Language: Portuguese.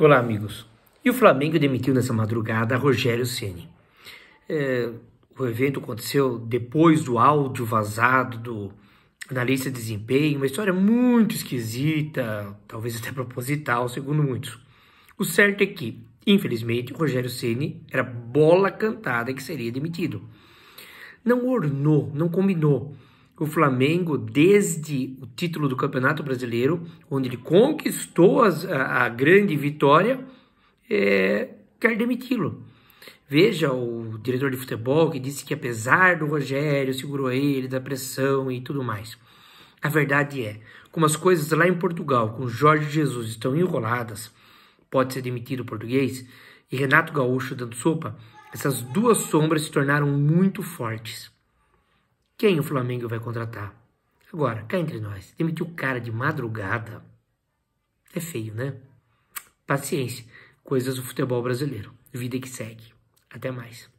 Olá, amigos. E o Flamengo demitiu nessa madrugada Rogério Ceni. É, o evento aconteceu depois do áudio vazado do analista de desempenho, uma história muito esquisita, talvez até proposital, segundo muitos. O certo é que, infelizmente, Rogério Ceni era bola cantada que seria demitido. Não ornou, não combinou o Flamengo, desde o título do Campeonato Brasileiro, onde ele conquistou as, a, a, grande vitória, é, quer demiti-lo. Veja o diretor de futebol que disse que, apesar do Rogério, segurou ele da pressão e tudo mais. A verdade é, como as coisas lá em Portugal com Jorge Jesus estão enroladas, pode ser demitido o português, e Renato Gaúcho dando sopa, essas duas sombras se tornaram muito fortes. Quem o Flamengo vai contratar? Agora, cá entre nós, demitir o cara de madrugada. É feio, né? Paciência, coisas do futebol brasileiro. Vida que segue. Até mais.